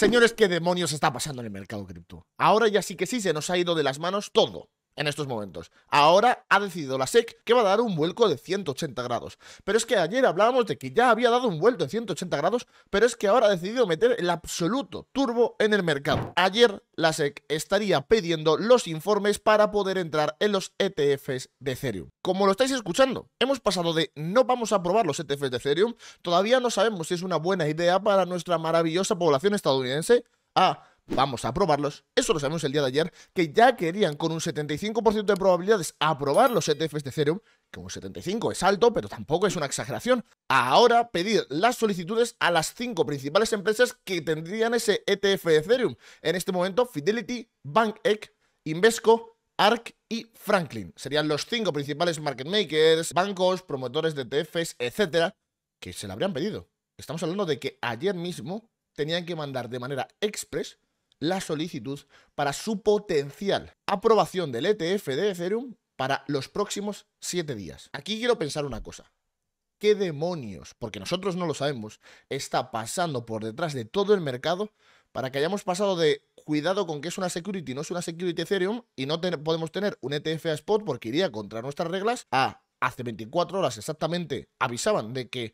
Señores, ¿qué demonios está pasando en el mercado cripto? Ahora ya sí que sí, se nos ha ido de las manos todo en estos momentos. Ahora ha decidido la SEC que va a dar un vuelco de 180 grados. Pero es que ayer hablábamos de que ya había dado un vuelco de 180 grados, pero es que ahora ha decidido meter el absoluto turbo en el mercado. Ayer la SEC estaría pidiendo los informes para poder entrar en los ETFs de Ethereum. Como lo estáis escuchando, hemos pasado de no vamos a probar los ETFs de Ethereum, todavía no sabemos si es una buena idea para nuestra maravillosa población estadounidense, a vamos a aprobarlos. Eso lo sabemos el día de ayer, que ya querían con un 75% de probabilidades aprobar los ETFs de Ethereum, que un 75 es alto, pero tampoco es una exageración. Ahora pedir las solicitudes a las cinco principales empresas que tendrían ese ETF de Ethereum. En este momento, Fidelity, of, Invesco, ARC y Franklin. Serían los cinco principales market makers, bancos, promotores de ETFs, etcétera, que se le habrían pedido. Estamos hablando de que ayer mismo tenían que mandar de manera express la solicitud para su potencial aprobación del ETF de Ethereum para los próximos siete días. Aquí quiero pensar una cosa. ¿Qué demonios, porque nosotros no lo sabemos, está pasando por detrás de todo el mercado para que hayamos pasado de cuidado con que es una security, no es una security Ethereum y no podemos tener un ETF a spot porque iría contra nuestras reglas a ah, hace 24 horas exactamente avisaban de que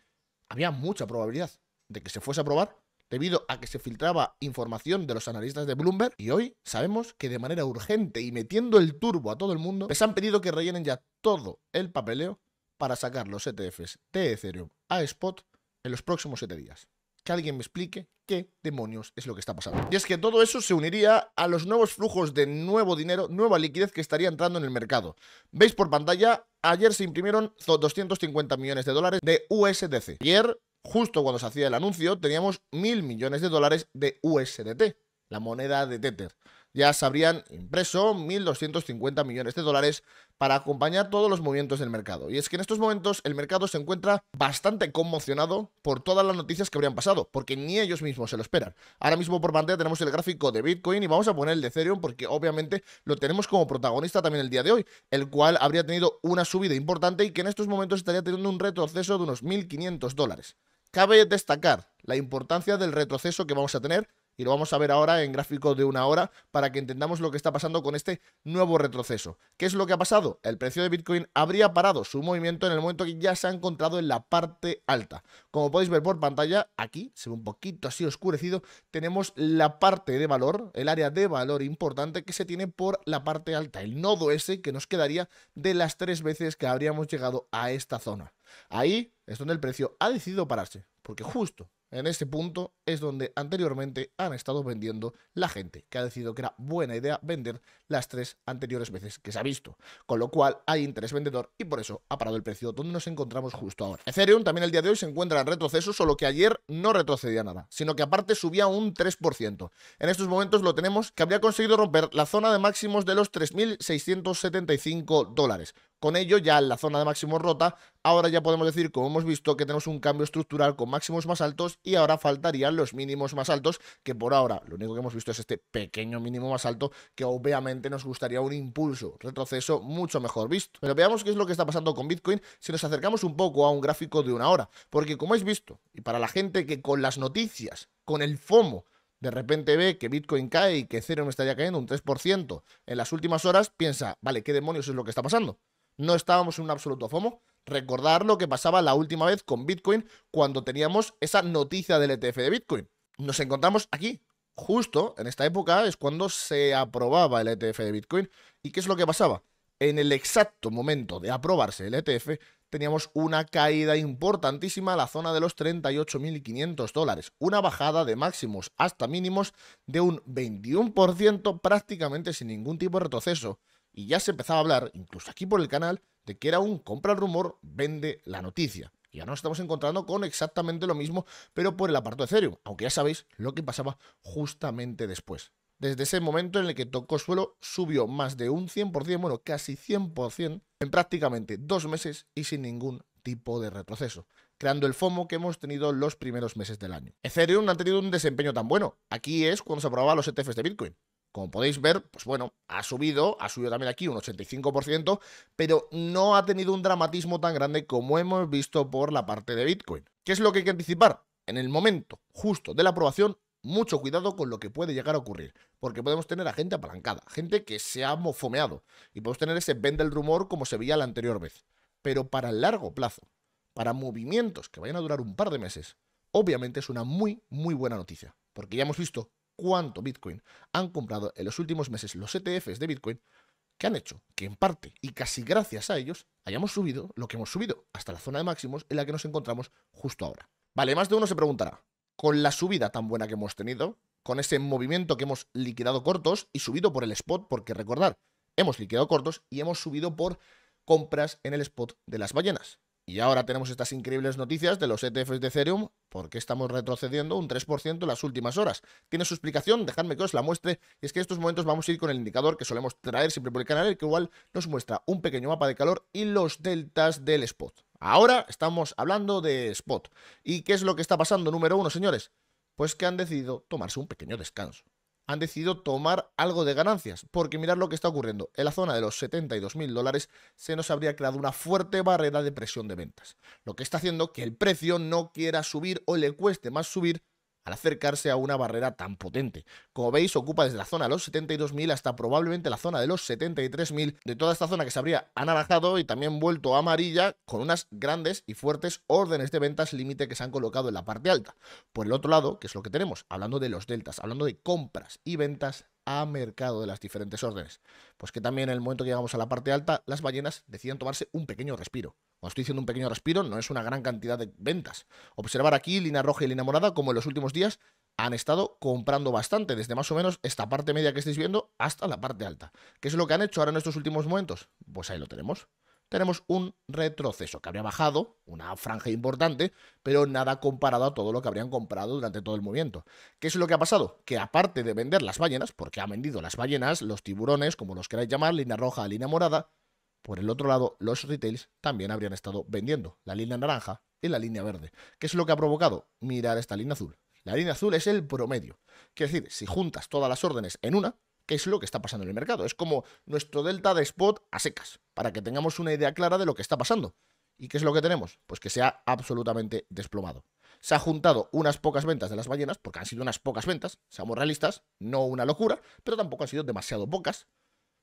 había mucha probabilidad de que se fuese a aprobar debido a que se filtraba información de los analistas de Bloomberg y hoy sabemos que de manera urgente y metiendo el turbo a todo el mundo, les han pedido que rellenen ya todo el papeleo para sacar los ETFs de Ethereum a spot en los próximos 7 días. Que alguien me explique qué demonios es lo que está pasando. Y es que todo eso se uniría a los nuevos flujos de nuevo dinero, nueva liquidez que estaría entrando en el mercado. Veis por pantalla, ayer se imprimieron 250 millones de dólares de USDC. Ayer justo cuando se hacía el anuncio, teníamos mil millones de dólares de USDT, la moneda de Tether. Ya se habrían impreso 1.250 millones de dólares para acompañar todos los movimientos del mercado. Y es que en estos momentos el mercado se encuentra bastante conmocionado por todas las noticias que habrían pasado, porque ni ellos mismos se lo esperan. Ahora mismo por pantalla tenemos el gráfico de Bitcoin y vamos a poner el de Ethereum porque obviamente lo tenemos como protagonista también el día de hoy, el cual habría tenido una subida importante y que en estos momentos estaría teniendo un retroceso de unos 1.500 dólares cabe destacar la importancia del retroceso que vamos a tener y lo vamos a ver ahora en gráfico de una hora para que entendamos lo que está pasando con este nuevo retroceso. ¿Qué es lo que ha pasado? El precio de Bitcoin habría parado su movimiento en el momento que ya se ha encontrado en la parte alta. Como podéis ver por pantalla, aquí se ve un poquito así oscurecido, tenemos la parte de valor, el área de valor importante que se tiene por la parte alta, el nodo ese que nos quedaría de las tres veces que habríamos llegado a esta zona. Ahí es donde el precio ha decidido pararse, porque justo en este punto es donde anteriormente han estado vendiendo la gente que ha decidido que era buena idea vender las tres anteriores veces que se ha visto. Con lo cual hay interés vendedor y por eso ha parado el precio donde nos encontramos justo ahora. Ethereum también el día de hoy se encuentra en retroceso, solo que ayer no retrocedía nada, sino que aparte subía un 3%. En estos momentos lo tenemos que habría conseguido romper la zona de máximos de los 3.675 dólares con ello, ya en la zona de máximo rota, ahora ya podemos decir, como hemos visto, que tenemos un cambio estructural con máximos más altos y ahora faltarían los mínimos más altos, que por ahora lo único que hemos visto es este pequeño mínimo más alto, que obviamente nos gustaría un impulso, retroceso mucho mejor visto. Pero veamos qué es lo que está pasando con Bitcoin si nos acercamos un poco a un gráfico de una hora, porque como habéis visto, y para la gente que con las noticias, con el FOMO, de repente ve que Bitcoin cae y que Ethereum estaría cayendo un 3% en las últimas horas, piensa, vale, ¿qué demonios es lo que está pasando? No estábamos en un absoluto FOMO. Recordar lo que pasaba la última vez con Bitcoin cuando teníamos esa noticia del ETF de Bitcoin. Nos encontramos aquí, justo en esta época es cuando se aprobaba el ETF de Bitcoin. ¿Y qué es lo que pasaba? En el exacto momento de aprobarse el ETF, teníamos una caída importantísima a la zona de los 38.500 dólares, una bajada de máximos hasta mínimos de un 21% prácticamente sin ningún tipo de retroceso y ya se empezaba a hablar, incluso aquí por el canal, de que era un compra el rumor, vende la noticia. Y Ya nos estamos encontrando con exactamente lo mismo, pero por el aparto de Ethereum, aunque ya sabéis lo que pasaba justamente después. Desde ese momento en el que tocó suelo, subió más de un 100%, bueno, casi 100%, en prácticamente dos meses y sin ningún tipo de retroceso, creando el FOMO que hemos tenido los primeros meses del año. Ethereum no ha tenido un desempeño tan bueno. Aquí es cuando se aprobaba los ETFs de Bitcoin. Como podéis ver, pues bueno, ha subido, ha subido también aquí un 85%, pero no ha tenido un dramatismo tan grande como hemos visto por la parte de Bitcoin. ¿Qué es lo que hay que anticipar? En el momento justo de la aprobación, mucho cuidado con lo que puede llegar a ocurrir, porque podemos tener a gente apalancada, gente que se ha mofomeado, y podemos tener ese vende el rumor como se veía la anterior vez. Pero para el largo plazo, para movimientos que vayan a durar un par de meses, obviamente es una muy, muy buena noticia, porque ya hemos visto cuánto Bitcoin han comprado en los últimos meses los ETFs de Bitcoin que han hecho que en parte y casi gracias a ellos hayamos subido lo que hemos subido hasta la zona de máximos en la que nos encontramos justo ahora. Vale, más de uno se preguntará, con la subida tan buena que hemos tenido, con ese movimiento que hemos liquidado cortos y subido por el spot, porque recordar, hemos liquidado cortos y hemos subido por compras en el spot de las ballenas. Y ahora tenemos estas increíbles noticias de los ETFs de Ethereum, porque estamos retrocediendo un 3% en las últimas horas. Tiene su explicación, dejadme que os la muestre, y es que en estos momentos vamos a ir con el indicador que solemos traer siempre por el canal, el que igual nos muestra un pequeño mapa de calor y los deltas del spot. Ahora estamos hablando de spot. ¿Y qué es lo que está pasando? Número uno, señores, pues que han decidido tomarse un pequeño descanso han decidido tomar algo de ganancias, porque mirad lo que está ocurriendo. En la zona de los 72.000 dólares se nos habría creado una fuerte barrera de presión de ventas, lo que está haciendo que el precio no quiera subir o le cueste más subir al acercarse a una barrera tan potente. Como veis, ocupa desde la zona de los 72.000 hasta probablemente la zona de los 73.000 de toda esta zona que se habría anaranjado y también vuelto amarilla con unas grandes y fuertes órdenes de ventas límite que se han colocado en la parte alta. Por el otro lado, que es lo que tenemos, hablando de los deltas, hablando de compras y ventas a mercado de las diferentes órdenes. Pues que también en el momento que llegamos a la parte alta, las ballenas deciden tomarse un pequeño respiro. Cuando estoy diciendo un pequeño respiro, no es una gran cantidad de ventas. Observar aquí línea roja y línea morada, como en los últimos días han estado comprando bastante, desde más o menos esta parte media que estáis viendo hasta la parte alta. ¿Qué es lo que han hecho ahora en estos últimos momentos? Pues ahí lo tenemos tenemos un retroceso que habría bajado, una franja importante, pero nada comparado a todo lo que habrían comprado durante todo el movimiento. ¿Qué es lo que ha pasado? Que aparte de vender las ballenas, porque ha vendido las ballenas, los tiburones, como los queráis llamar, línea roja, línea morada, por el otro lado, los retails también habrían estado vendiendo la línea naranja y la línea verde. ¿Qué es lo que ha provocado? Mirad esta línea azul. La línea azul es el promedio. Quiere decir, si juntas todas las órdenes en una, qué es lo que está pasando en el mercado. Es como nuestro delta de spot a secas, para que tengamos una idea clara de lo que está pasando. ¿Y qué es lo que tenemos? Pues que se ha absolutamente desplomado. Se ha juntado unas pocas ventas de las ballenas, porque han sido unas pocas ventas, seamos realistas, no una locura, pero tampoco han sido demasiado pocas,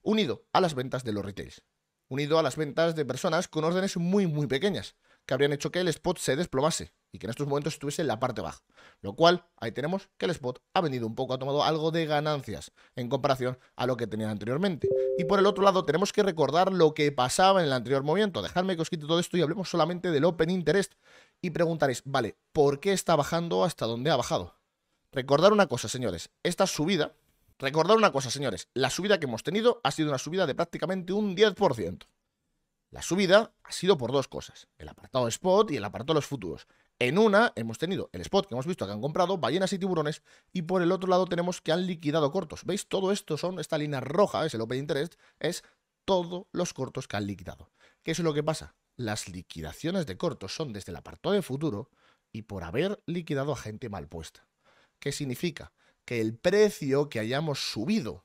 unido a las ventas de los retails, unido a las ventas de personas con órdenes muy, muy pequeñas, que habrían hecho que el spot se desplomase y que en estos momentos estuviese en la parte baja. Lo cual, ahí tenemos que el spot ha venido un poco, ha tomado algo de ganancias en comparación a lo que tenía anteriormente. Y por el otro lado, tenemos que recordar lo que pasaba en el anterior movimiento. Dejadme que os quite todo esto y hablemos solamente del Open Interest. Y preguntaréis, vale, ¿por qué está bajando hasta donde ha bajado? Recordar una cosa, señores, esta subida, recordar una cosa, señores, la subida que hemos tenido ha sido una subida de prácticamente un 10%. La subida ha sido por dos cosas, el apartado spot y el apartado de los futuros. En una hemos tenido el spot que hemos visto que han comprado ballenas y tiburones y por el otro lado tenemos que han liquidado cortos. ¿Veis? Todo esto son, esta línea roja es el Open Interest, es todos los cortos que han liquidado. ¿Qué es lo que pasa? Las liquidaciones de cortos son desde el apartado de futuro y por haber liquidado a gente mal puesta. ¿Qué significa? Que el precio que hayamos subido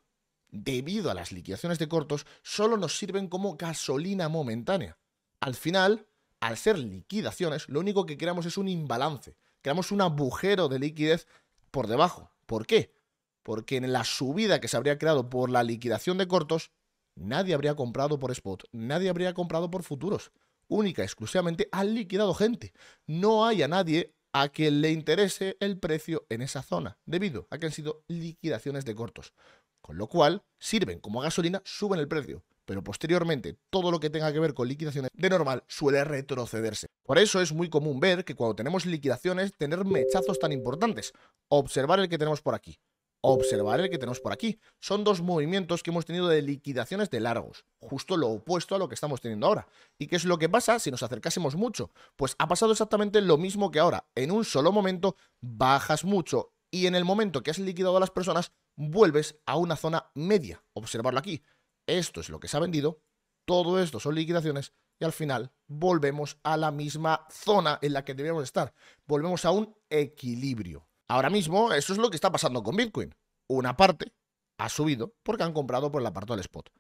debido a las liquidaciones de cortos solo nos sirven como gasolina momentánea. Al final, al ser liquidaciones, lo único que creamos es un imbalance, creamos un agujero de liquidez por debajo. ¿Por qué? Porque en la subida que se habría creado por la liquidación de cortos, nadie habría comprado por spot, nadie habría comprado por futuros. Única, exclusivamente han liquidado gente. No hay a nadie a quien le interese el precio en esa zona, debido a que han sido liquidaciones de cortos. Con lo cual, sirven como gasolina, suben el precio pero posteriormente todo lo que tenga que ver con liquidaciones de normal suele retrocederse. Por eso es muy común ver que cuando tenemos liquidaciones tener mechazos tan importantes. Observar el que tenemos por aquí, observar el que tenemos por aquí. Son dos movimientos que hemos tenido de liquidaciones de largos, justo lo opuesto a lo que estamos teniendo ahora. ¿Y qué es lo que pasa si nos acercásemos mucho? Pues ha pasado exactamente lo mismo que ahora. En un solo momento bajas mucho y en el momento que has liquidado a las personas vuelves a una zona media. Observarlo aquí esto es lo que se ha vendido, todo esto son liquidaciones y al final volvemos a la misma zona en la que debíamos estar, volvemos a un equilibrio. Ahora mismo eso es lo que está pasando con Bitcoin. Una parte ha subido porque han comprado por el parte del spot.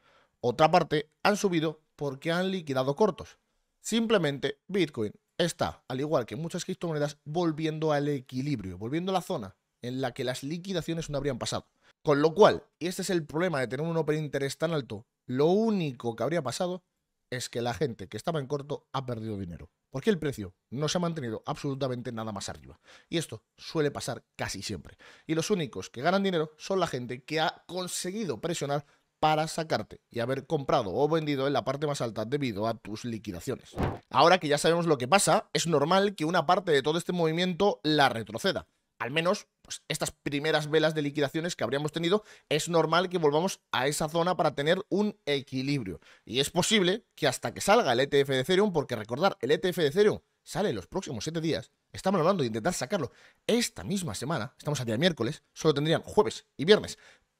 Otra parte han subido porque han liquidado cortos. Simplemente Bitcoin está, al igual que muchas criptomonedas, volviendo al equilibrio, volviendo a la zona en la que las liquidaciones no habrían pasado. Con lo cual, y este es el problema de tener un open interest tan alto, lo único que habría pasado es que la gente que estaba en corto ha perdido dinero. Porque el precio no se ha mantenido absolutamente nada más arriba. Y esto suele pasar casi siempre. Y los únicos que ganan dinero son la gente que ha conseguido presionar para sacarte y haber comprado o vendido en la parte más alta debido a tus liquidaciones. Ahora que ya sabemos lo que pasa, es normal que una parte de todo este movimiento la retroceda al menos pues, estas primeras velas de liquidaciones que habríamos tenido, es normal que volvamos a esa zona para tener un equilibrio. Y es posible que hasta que salga el ETF de Ethereum, porque recordar, el ETF de Ethereum sale en los próximos 7 días, estamos hablando de intentar sacarlo esta misma semana, estamos a día miércoles, solo tendrían jueves y viernes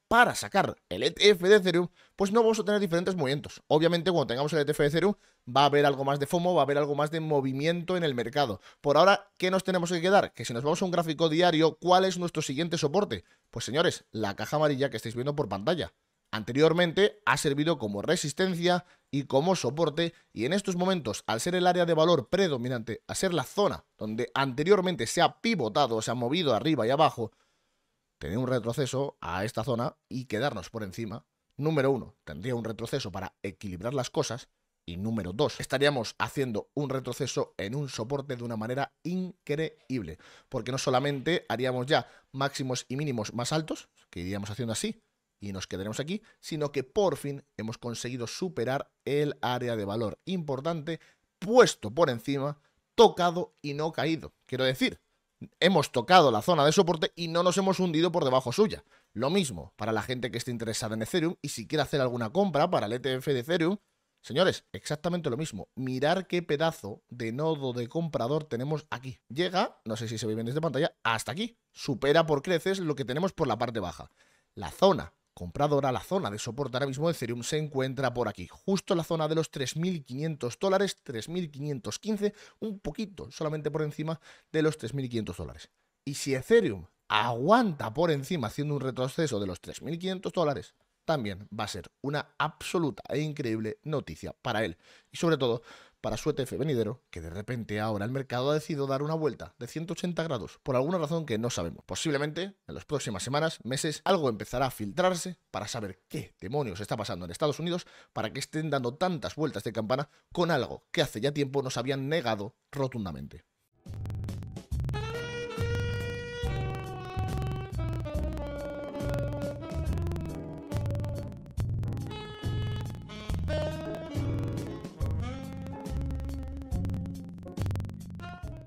para sacar el ETF de Ethereum, pues no vamos a tener diferentes movimientos. Obviamente, cuando tengamos el ETF de Ethereum, va a haber algo más de FOMO, va a haber algo más de movimiento en el mercado. Por ahora, ¿qué nos tenemos que quedar? Que si nos vamos a un gráfico diario, ¿cuál es nuestro siguiente soporte? Pues señores, la caja amarilla que estáis viendo por pantalla. Anteriormente ha servido como resistencia y como soporte y en estos momentos, al ser el área de valor predominante, a ser la zona donde anteriormente se ha pivotado, se ha movido arriba y abajo, tener un retroceso a esta zona y quedarnos por encima. Número uno, tendría un retroceso para equilibrar las cosas. Y número dos, estaríamos haciendo un retroceso en un soporte de una manera increíble. Porque no solamente haríamos ya máximos y mínimos más altos, que iríamos haciendo así, y nos quedaremos aquí, sino que por fin hemos conseguido superar el área de valor importante puesto por encima, tocado y no caído. Quiero decir, hemos tocado la zona de soporte y no nos hemos hundido por debajo suya. Lo mismo para la gente que esté interesada en Ethereum y si quiere hacer alguna compra para el ETF de Ethereum, señores, exactamente lo mismo. Mirar qué pedazo de nodo de comprador tenemos aquí. Llega, no sé si se ve bien desde pantalla, hasta aquí. Supera por creces lo que tenemos por la parte baja. La zona compradora, la zona de soporte ahora mismo de Ethereum se encuentra por aquí, justo en la zona de los 3.500 dólares, 3.515, un poquito, solamente por encima de los 3.500 dólares. Y si Ethereum aguanta por encima haciendo un retroceso de los 3.500 dólares, también va a ser una absoluta e increíble noticia para él. Y sobre todo para su ETF venidero, que de repente ahora el mercado ha decidido dar una vuelta de 180 grados por alguna razón que no sabemos. Posiblemente en las próximas semanas, meses, algo empezará a filtrarse para saber qué demonios está pasando en Estados Unidos para que estén dando tantas vueltas de campana con algo que hace ya tiempo nos habían negado rotundamente.